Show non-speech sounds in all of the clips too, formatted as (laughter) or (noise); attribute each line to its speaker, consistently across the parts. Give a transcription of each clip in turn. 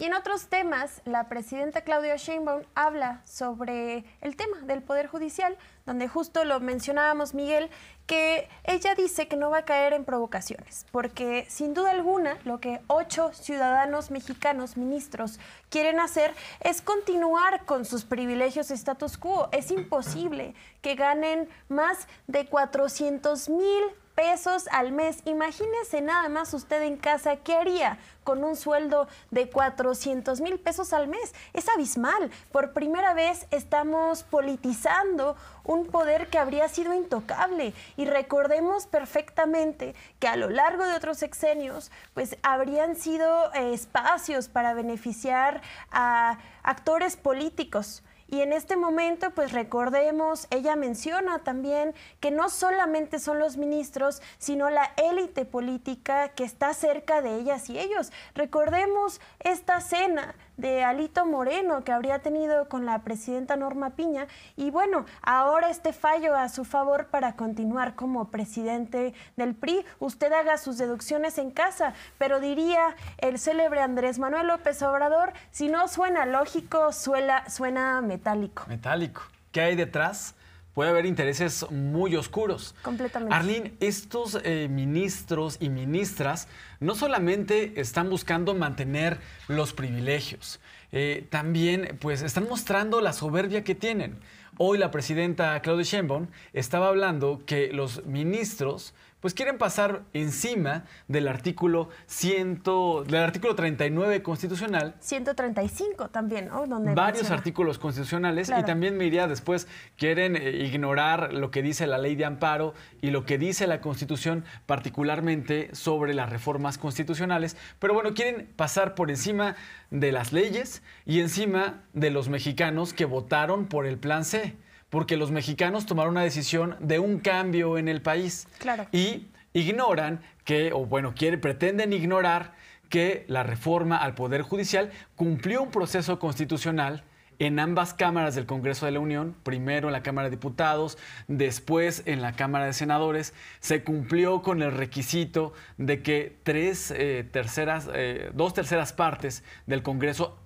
Speaker 1: Y en otros temas, la presidenta Claudia Sheinbaum habla sobre el tema del Poder Judicial, donde justo lo mencionábamos Miguel, que ella dice que no va a caer en provocaciones, porque sin duda alguna lo que ocho ciudadanos mexicanos, ministros, quieren hacer es continuar con sus privilegios status quo. Es imposible que ganen más de 400 mil pesos al mes. Imagínese nada más usted en casa, ¿qué haría con un sueldo de 400 mil pesos al mes? Es abismal. Por primera vez estamos politizando un poder que habría sido intocable. Y recordemos perfectamente que a lo largo de otros sexenios, pues habrían sido eh, espacios para beneficiar a actores políticos y en este momento, pues recordemos, ella menciona también que no solamente son los ministros, sino la élite política que está cerca de ellas y ellos. Recordemos esta cena de Alito Moreno que habría tenido con la presidenta Norma Piña. Y bueno, ahora este fallo a su favor para continuar como presidente del PRI. Usted haga sus deducciones en casa, pero diría el célebre Andrés Manuel López Obrador, si no suena lógico, suena metálico.
Speaker 2: Metálico. ¿Qué hay detrás? puede haber intereses muy oscuros.
Speaker 1: Completamente. Arlene,
Speaker 2: estos eh, ministros y ministras no solamente están buscando mantener los privilegios, eh, también pues están mostrando la soberbia que tienen. Hoy la presidenta Claudia Sheinbaum estaba hablando que los ministros pues quieren pasar encima del artículo 100, del artículo 39 constitucional.
Speaker 1: 135 también, ¿no? varios
Speaker 2: artículos constitucionales y también me iría después, quieren eh, ignorar lo que dice la ley de amparo y lo que dice la constitución particularmente sobre las reformas constitucionales, pero bueno, quieren pasar por encima de las leyes y encima de los mexicanos que votaron por el plan C porque los mexicanos tomaron una decisión de un cambio en el país. Claro. Y ignoran que, o bueno, pretenden ignorar que la reforma al Poder Judicial cumplió un proceso constitucional en ambas cámaras del Congreso de la Unión, primero en la Cámara de Diputados, después en la Cámara de Senadores, se cumplió con el requisito de que tres, eh, terceras, eh, dos terceras partes del Congreso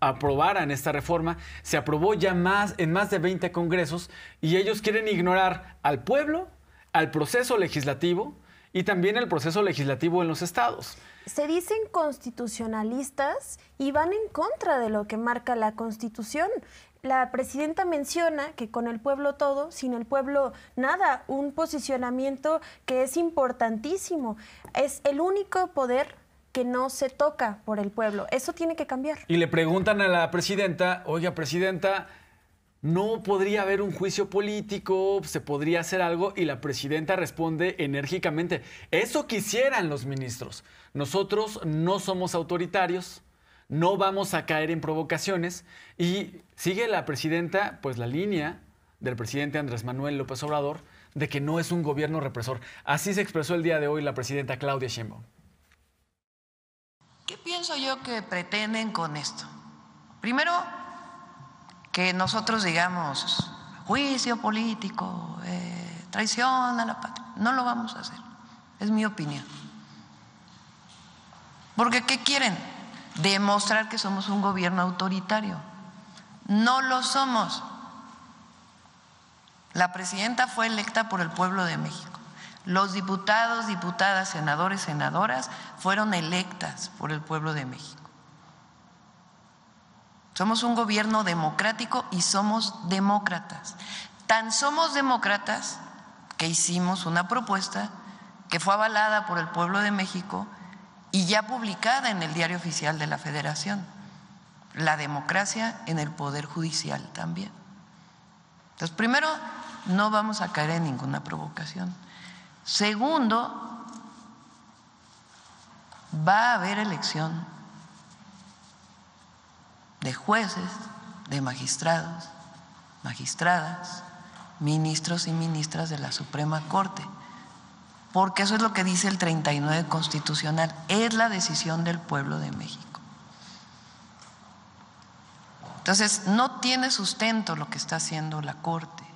Speaker 2: aprobaran esta reforma, se aprobó ya más en más de 20 congresos y ellos quieren ignorar al pueblo, al proceso legislativo y también el proceso legislativo en los estados.
Speaker 1: Se dicen constitucionalistas y van en contra de lo que marca la Constitución. La presidenta menciona que con el pueblo todo, sin el pueblo nada, un posicionamiento que es importantísimo. Es el único poder no se toca por el pueblo. Eso tiene que
Speaker 2: cambiar. Y le preguntan a la presidenta, oiga, presidenta, no podría haber un juicio político, se podría hacer algo y la presidenta responde enérgicamente, eso quisieran los ministros. Nosotros no somos autoritarios, no vamos a caer en provocaciones y sigue la presidenta pues la línea del presidente Andrés Manuel López Obrador de que no es un gobierno represor. Así se expresó el día de hoy la presidenta Claudia Sheinbaum
Speaker 3: pienso yo que pretenden con esto? Primero, que nosotros digamos juicio político, eh, traición a la patria. No lo vamos a hacer, es mi opinión. Porque ¿qué quieren? Demostrar que somos un gobierno autoritario. No lo somos. La presidenta fue electa por el pueblo de México los diputados, diputadas, senadores, senadoras fueron electas por el pueblo de México. Somos un gobierno democrático y somos demócratas. Tan somos demócratas que hicimos una propuesta que fue avalada por el pueblo de México y ya publicada en el diario oficial de la Federación. La democracia en el Poder Judicial también. Entonces, primero, no vamos a caer en ninguna provocación. Segundo, va a haber elección de jueces, de magistrados, magistradas, ministros y ministras de la Suprema Corte, porque eso es lo que dice el 39 constitucional, es la decisión del pueblo de México. Entonces, no tiene sustento lo que está haciendo la Corte.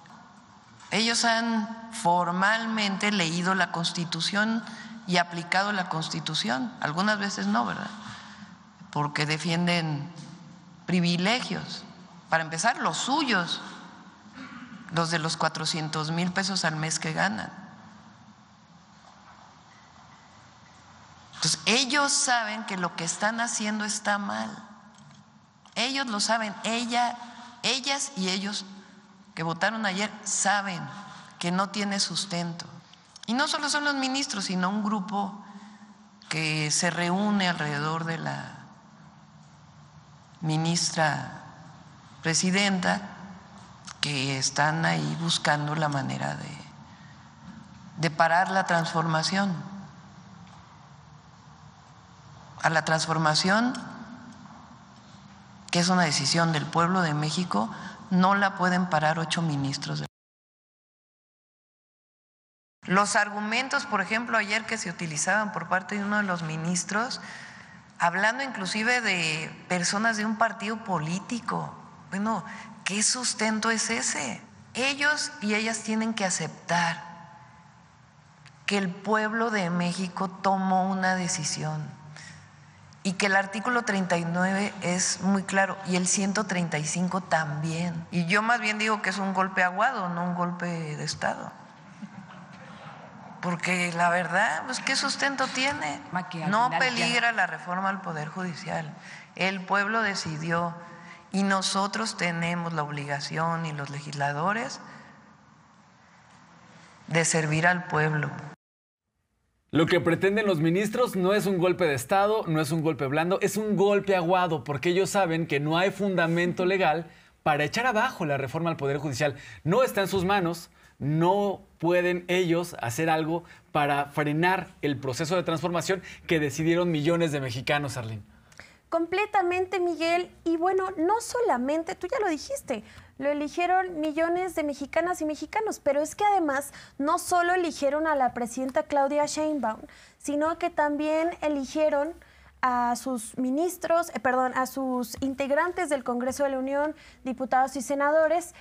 Speaker 3: Ellos han formalmente leído la Constitución y aplicado la Constitución. Algunas veces no, ¿verdad? Porque defienden privilegios. Para empezar, los suyos, los de los 400 mil pesos al mes que ganan. Entonces, ellos saben que lo que están haciendo está mal. Ellos lo saben, ella, ellas y ellos que votaron ayer saben que no tiene sustento. Y no solo son los ministros, sino un grupo que se reúne alrededor de la ministra presidenta, que están ahí buscando la manera de, de parar la transformación. A la transformación, que es una decisión del pueblo de México, no la pueden parar ocho ministros. Los argumentos, por ejemplo, ayer que se utilizaban por parte de uno de los ministros, hablando inclusive de personas de un partido político, bueno, ¿qué sustento es ese? Ellos y ellas tienen que aceptar que el pueblo de México tomó una decisión y que el artículo 39 es muy claro y el 135 también. Y yo más bien digo que es un golpe aguado, no un golpe de Estado. Porque la verdad, pues qué sustento tiene. No peligra la reforma al Poder Judicial. El pueblo decidió y nosotros tenemos la obligación y los legisladores de servir al pueblo.
Speaker 2: Lo que pretenden los ministros no es un golpe de Estado, no es un golpe blando, es un golpe aguado, porque ellos saben que no hay fundamento legal para echar abajo la reforma al Poder Judicial. No está en sus manos, no pueden ellos hacer algo para frenar el proceso de transformación que decidieron millones de mexicanos, Arlene.
Speaker 1: Completamente, Miguel. Y bueno, no solamente, tú ya lo dijiste, lo eligieron millones de mexicanas y mexicanos, pero es que además no solo eligieron a la presidenta Claudia Sheinbaum, sino que también eligieron a sus ministros, eh, perdón, a sus integrantes del Congreso de la Unión, diputados y senadores,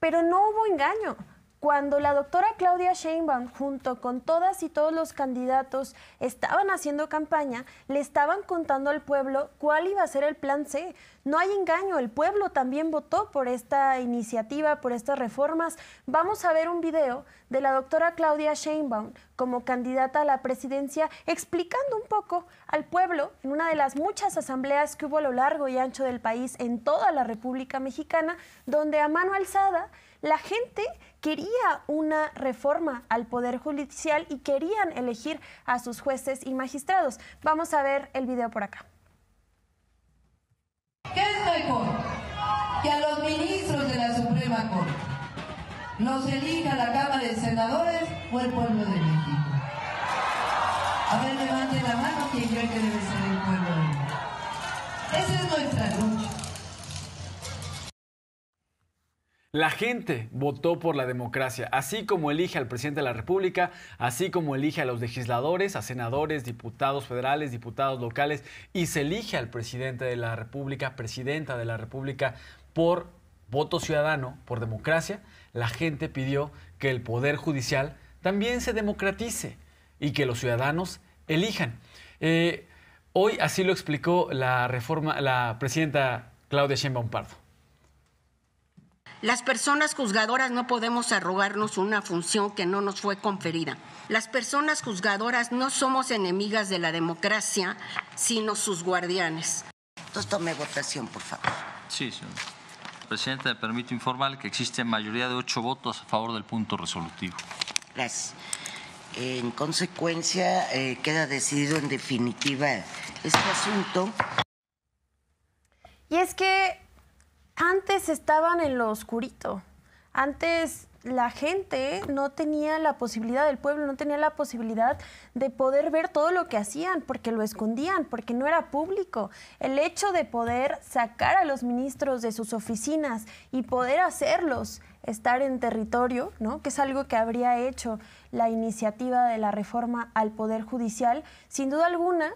Speaker 1: pero no hubo engaño. Cuando la doctora Claudia Sheinbaum, junto con todas y todos los candidatos, estaban haciendo campaña, le estaban contando al pueblo cuál iba a ser el plan C. No hay engaño, el pueblo también votó por esta iniciativa, por estas reformas. Vamos a ver un video de la doctora Claudia Sheinbaum como candidata a la presidencia, explicando un poco al pueblo en una de las muchas asambleas que hubo a lo largo y ancho del país en toda la República Mexicana, donde a mano alzada la gente quería una reforma al Poder Judicial y querían elegir a sus jueces y magistrados. Vamos a ver el video por acá.
Speaker 3: ¿Qué es mejor? Que a los ministros de la Suprema Corte los elija la Cámara de Senadores o el pueblo de México. A ver, levante la mano quien cree que debe ser el pueblo de México. Esa es nuestra lucha.
Speaker 2: La gente votó por la democracia, así como elige al presidente de la República, así como elige a los legisladores, a senadores, diputados federales, diputados locales, y se elige al presidente de la República, presidenta de la República, por voto ciudadano, por democracia. La gente pidió que el Poder Judicial también se democratice y que los ciudadanos elijan. Eh, hoy así lo explicó la, reforma, la presidenta Claudia Sheinbaum Pardo. Las personas juzgadoras no
Speaker 1: podemos arrogarnos una función que no nos fue conferida. Las personas juzgadoras no somos enemigas de la democracia, sino sus guardianes. Entonces tome
Speaker 3: votación, por favor.
Speaker 4: Sí, señor. Presidente, me permito informar que existe mayoría de ocho votos a favor del punto resolutivo.
Speaker 3: Gracias. En consecuencia, eh, queda decidido en definitiva este asunto.
Speaker 1: Y es que antes estaban en lo oscurito. Antes la gente no tenía la posibilidad, el pueblo no tenía la posibilidad de poder ver todo lo que hacían, porque lo escondían, porque no era público. El hecho de poder sacar a los ministros de sus oficinas y poder hacerlos estar en territorio, ¿no? que es algo que habría hecho la iniciativa de la reforma al Poder Judicial, sin duda alguna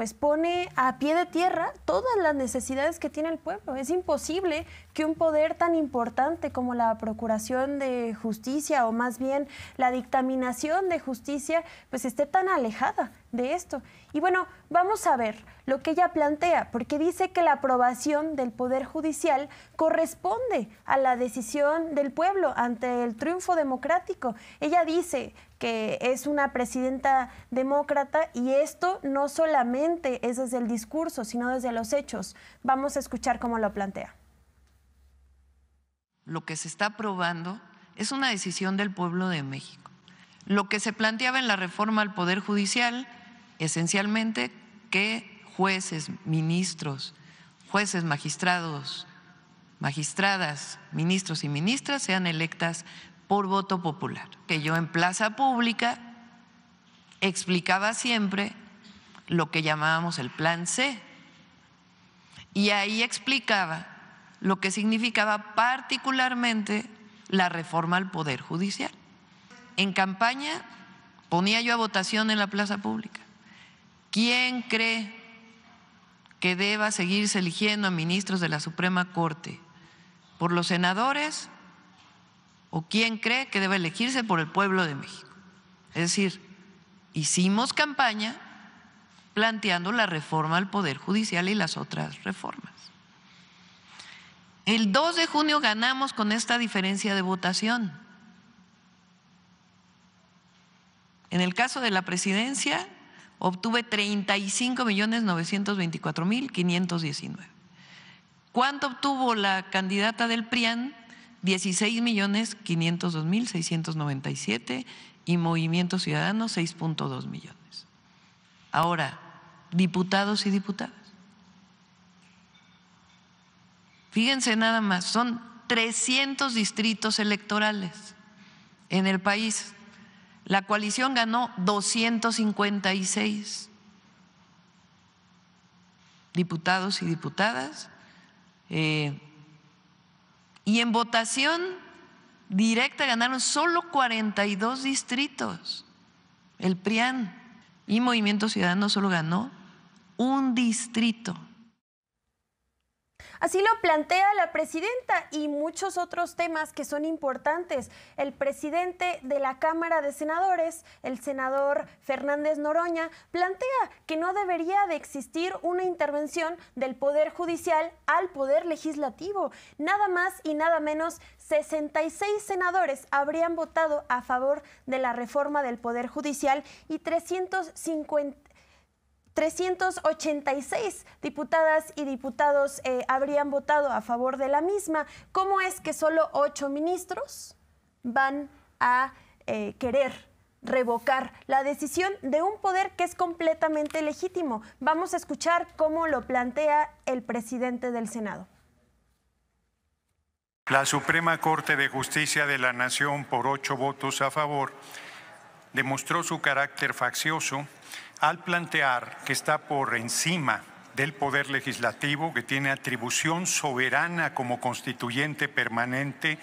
Speaker 1: pues pone a pie de tierra todas las necesidades que tiene el pueblo. Es imposible que un poder tan importante como la Procuración de Justicia o más bien la dictaminación de justicia pues esté tan alejada de esto. Y bueno, vamos a ver lo que ella plantea, porque dice que la aprobación del Poder Judicial corresponde a la decisión del pueblo ante el triunfo democrático. Ella dice, que es una presidenta demócrata y esto no solamente es desde el discurso, sino desde los hechos. Vamos a escuchar cómo lo plantea.
Speaker 3: Lo que se está aprobando es una decisión del pueblo de México. Lo que se planteaba en la reforma al Poder Judicial, esencialmente que jueces, ministros, jueces, magistrados, magistradas, ministros y ministras sean electas por voto popular, que yo en plaza pública explicaba siempre lo que llamábamos el plan C. Y ahí explicaba lo que significaba particularmente la reforma al Poder Judicial. En campaña ponía yo a votación en la plaza pública. ¿Quién cree que deba seguirse eligiendo a ministros de la Suprema Corte? ¿Por los senadores o quién cree que debe elegirse por el pueblo de México. Es decir, hicimos campaña planteando la reforma al Poder Judicial y las otras reformas. El 2 de junio ganamos con esta diferencia de votación. En el caso de la presidencia, obtuve 35 millones 924 mil 519. ¿Cuánto obtuvo la candidata del PRIAN? 16 millones mil y Movimiento Ciudadano 6.2 millones. Ahora, diputados y diputadas. Fíjense nada más, son 300 distritos electorales en el país. La coalición ganó 256 diputados y diputadas. Eh, y en votación directa ganaron solo 42 distritos, el PRIAN. Y Movimiento Ciudadano solo ganó un distrito.
Speaker 1: Así lo plantea la presidenta y muchos otros temas que son importantes. El presidente de la Cámara de Senadores, el senador Fernández Noroña, plantea que no debería de existir una intervención del Poder Judicial al Poder Legislativo. Nada más y nada menos, 66 senadores habrían votado a favor de la reforma del Poder Judicial y 350 386 diputadas y diputados eh, habrían votado a favor de la misma. ¿Cómo es que solo ocho ministros van a eh, querer revocar la decisión de un poder que es completamente legítimo? Vamos a escuchar cómo lo plantea el presidente del Senado.
Speaker 4: La Suprema Corte de Justicia de la Nación, por ocho votos a favor, demostró su carácter faccioso al plantear que está por encima del Poder Legislativo, que tiene atribución soberana como constituyente permanente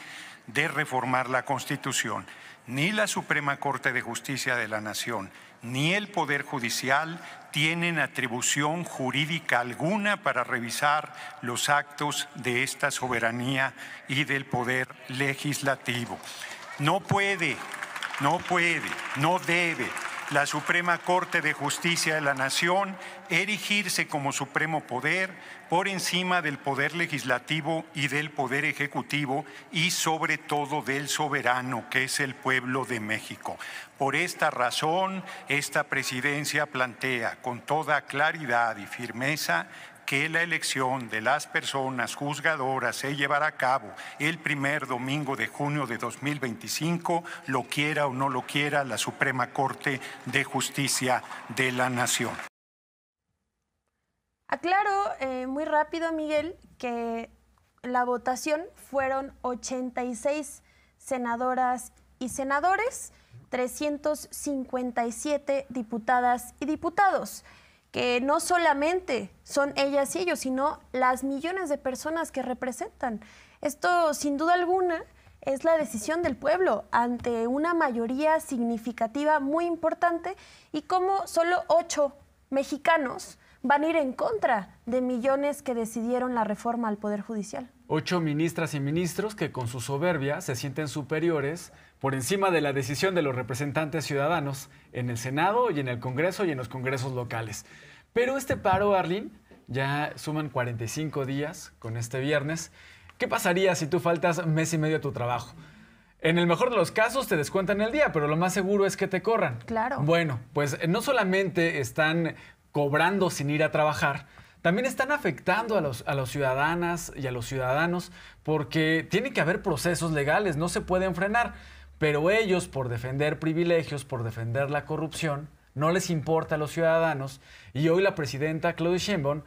Speaker 4: de reformar la Constitución. Ni la Suprema Corte de Justicia de la Nación, ni el Poder Judicial tienen atribución jurídica alguna para revisar los actos de esta soberanía y del Poder Legislativo. No puede, no puede, no debe la Suprema Corte de Justicia de la Nación erigirse como supremo poder por encima del poder legislativo y del poder ejecutivo y sobre todo del soberano, que es el pueblo de México. Por esta razón, esta presidencia plantea con toda claridad y firmeza que la elección de las personas juzgadoras se llevará a cabo el primer domingo de junio de 2025, lo quiera o no lo quiera la Suprema Corte de Justicia de la Nación.
Speaker 1: Aclaro eh, muy rápido, Miguel, que la votación fueron 86 senadoras y senadores, 357 diputadas y diputados que no solamente son ellas y ellos, sino las millones de personas que representan. Esto, sin duda alguna, es la decisión del pueblo ante una mayoría significativa muy importante y cómo solo ocho mexicanos van a ir en contra de millones que decidieron la reforma al Poder Judicial.
Speaker 2: Ocho ministras y ministros que con su soberbia se sienten superiores por encima de la decisión de los representantes ciudadanos en el Senado y en el Congreso y en los congresos locales. Pero este paro, Arlín ya suman 45 días con este viernes. ¿Qué pasaría si tú faltas mes y medio a tu trabajo? En el mejor de los casos te descuentan el día, pero lo más seguro es que te corran. Claro. Bueno, pues eh, no solamente están cobrando sin ir a trabajar, también están afectando a, los, a las ciudadanas y a los ciudadanos porque tiene que haber procesos legales, no se pueden frenar. Pero ellos, por defender privilegios, por defender la corrupción, no les importa a los ciudadanos. Y hoy la presidenta Claudia Sheinbaum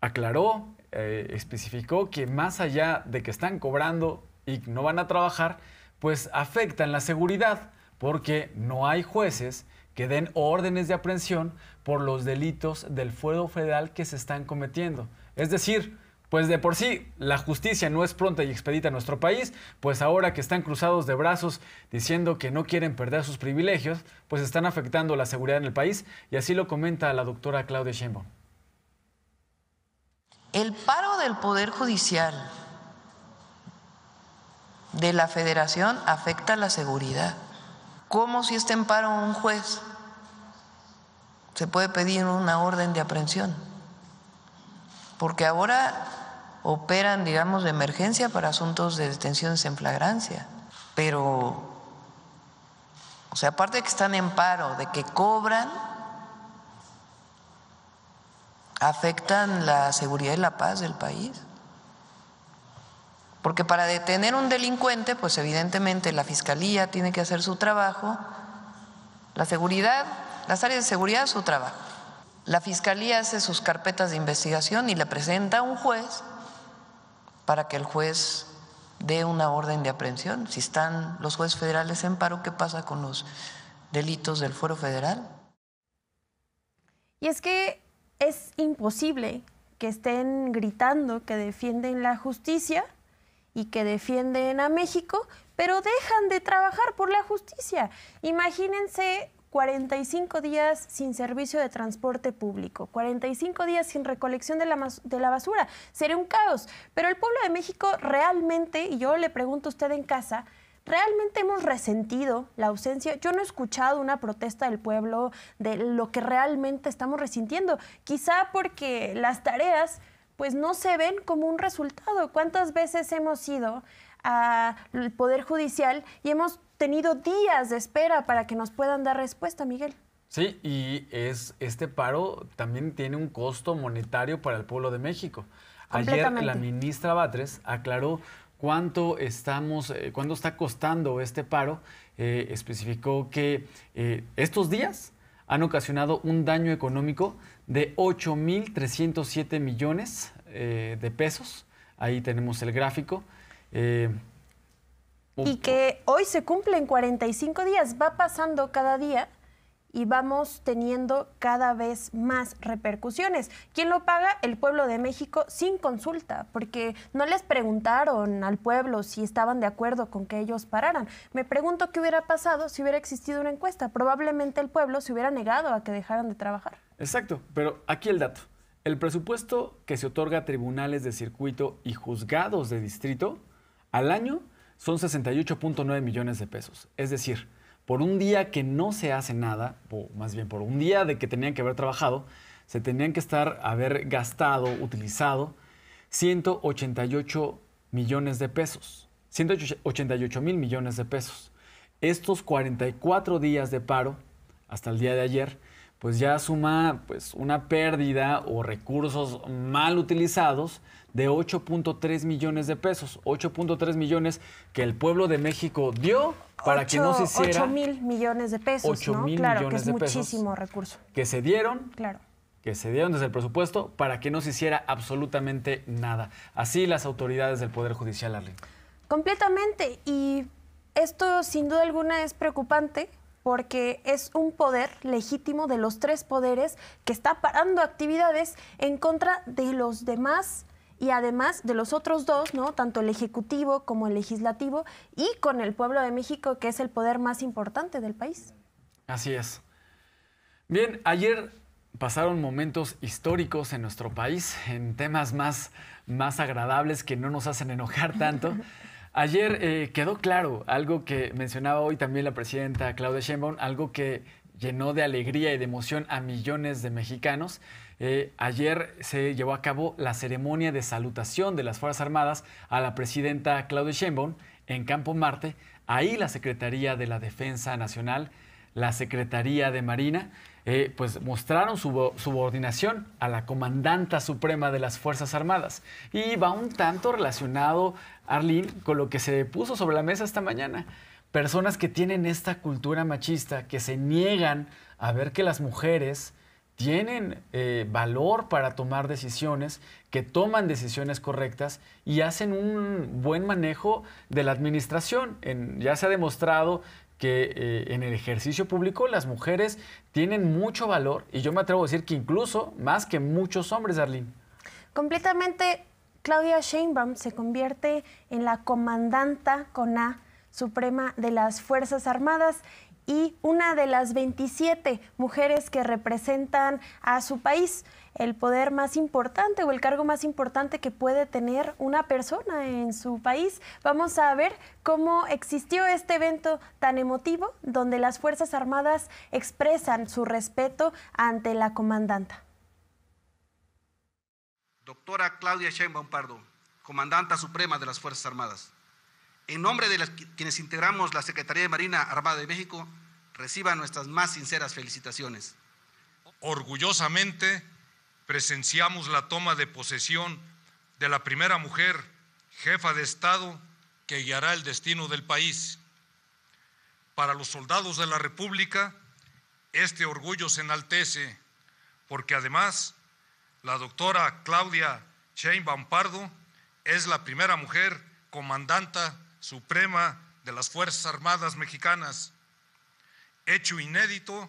Speaker 2: aclaró, eh, especificó que más allá de que están cobrando y no van a trabajar, pues afectan la seguridad, porque no hay jueces que den órdenes de aprehensión por los delitos del fuero federal que se están cometiendo. Es decir, pues de por sí la justicia no es pronta y expedita en nuestro país, pues ahora que están cruzados de brazos diciendo que no quieren perder sus privilegios, pues están afectando la seguridad en el país y así lo comenta la doctora Claudia Sheinbaum.
Speaker 3: El paro del Poder Judicial de la Federación afecta la seguridad. ¿Cómo si está en paro un juez? Se puede pedir una orden de aprehensión porque ahora operan, digamos, de emergencia para asuntos de detenciones en flagrancia, pero, o sea, aparte de que están en paro, de que cobran, afectan la seguridad y la paz del país. Porque para detener un delincuente, pues evidentemente la fiscalía tiene que hacer su trabajo, la seguridad, las áreas de seguridad su trabajo. La fiscalía hace sus carpetas de investigación y la presenta a un juez para que el juez dé una orden de aprehensión. Si están los jueces federales en paro, ¿qué pasa con los delitos del fuero federal?
Speaker 1: Y es que es imposible que estén gritando que defienden la justicia y que defienden a México, pero dejan de trabajar por la justicia. Imagínense 45 días sin servicio de transporte público, 45 días sin recolección de la, de la basura. Sería un caos. Pero el pueblo de México realmente, y yo le pregunto a usted en casa, ¿Realmente hemos resentido la ausencia? Yo no he escuchado una protesta del pueblo de lo que realmente estamos resintiendo. Quizá porque las tareas pues no se ven como un resultado. ¿Cuántas veces hemos ido al Poder Judicial y hemos tenido días de espera para que nos puedan dar respuesta, Miguel.
Speaker 2: Sí, y es este paro también tiene un costo monetario para el pueblo de México. Ayer la ministra Batres aclaró cuánto estamos, eh, cuánto está costando este paro. Eh, especificó que eh, estos días han ocasionado un daño económico de 8.307 millones de pesos. Ahí tenemos el gráfico. Y que
Speaker 1: hoy se cumplen 45 días, va pasando cada día y vamos teniendo cada vez más repercusiones. ¿Quién lo paga? El pueblo de México sin consulta, porque no les preguntaron al pueblo si estaban de acuerdo con que ellos pararan. Me pregunto qué hubiera pasado si hubiera existido una encuesta. Probablemente el pueblo se hubiera negado a que dejaran de trabajar.
Speaker 2: Exacto, pero aquí el dato. El presupuesto que se otorga a tribunales de circuito y juzgados de distrito al año son 68.9 millones de pesos. Es decir, por un día que no se hace nada, o más bien por un día de que tenían que haber trabajado, se tenían que estar, haber gastado, utilizado 188 millones de pesos. 188 mil millones de pesos. Estos 44 días de paro, hasta el día de ayer, pues ya suma pues, una pérdida o recursos mal utilizados de 8.3 millones de pesos. 8.3 millones que el pueblo de México dio para que no se hiciera. 8
Speaker 1: mil millones de pesos. ¿no? claro, que es Muchísimo recurso.
Speaker 2: Que se dieron. Claro que se dieron desde el presupuesto para que no se hiciera absolutamente nada. Así las autoridades del Poder Judicial, Arlene.
Speaker 1: Completamente. Y esto sin duda alguna es preocupante porque es un poder legítimo de los tres poderes que está parando actividades en contra de los demás y además de los otros dos, ¿no? Tanto el Ejecutivo como el Legislativo y con el pueblo de México, que es el poder más importante del país.
Speaker 2: Así es. Bien, ayer pasaron momentos históricos en nuestro país, en temas más, más agradables que no nos hacen enojar tanto. (laughs) Ayer eh, quedó claro algo que mencionaba hoy también la presidenta Claudia Sheinbaum, algo que llenó de alegría y de emoción a millones de mexicanos. Eh, ayer se llevó a cabo la ceremonia de salutación de las Fuerzas Armadas a la presidenta Claudia Sheinbaum en Campo Marte. Ahí la Secretaría de la Defensa Nacional, la Secretaría de Marina, eh, pues mostraron su subordinación a la comandanta suprema de las Fuerzas Armadas. Y va un tanto relacionado, Arlín con lo que se puso sobre la mesa esta mañana personas que tienen esta cultura machista, que se niegan a ver que las mujeres tienen eh, valor para tomar decisiones, que toman decisiones correctas y hacen un buen manejo de la administración. ya se ha demostrado que eh, en el ejercicio público las mujeres tienen mucho valor y yo me atrevo a decir que incluso más que muchos hombres, Darlene.
Speaker 1: Completamente, Claudia Sheinbaum se convierte en la comandanta con A Suprema de las Fuerzas Armadas y una de las 27 mujeres que representan a su país. El poder más importante o el cargo más importante que puede tener una persona en su país. Vamos a ver cómo existió este evento tan emotivo donde las Fuerzas Armadas expresan su respeto ante la comandanta.
Speaker 4: Doctora Claudia Sheinbaum
Speaker 2: Pardo, comandanta suprema de las Fuerzas Armadas. En nombre de quienes integramos
Speaker 4: la Secretaría de Marina Armada de México, reciba nuestras más sinceras felicitaciones. Orgullosamente presenciamos la toma de posesión de la primera mujer jefa de Estado que guiará el destino del país. Para los soldados de la República, este orgullo se enaltece porque además la doctora Claudia Sheinbaum Pardo es la primera mujer comandanta Suprema de las Fuerzas Armadas Mexicanas, hecho inédito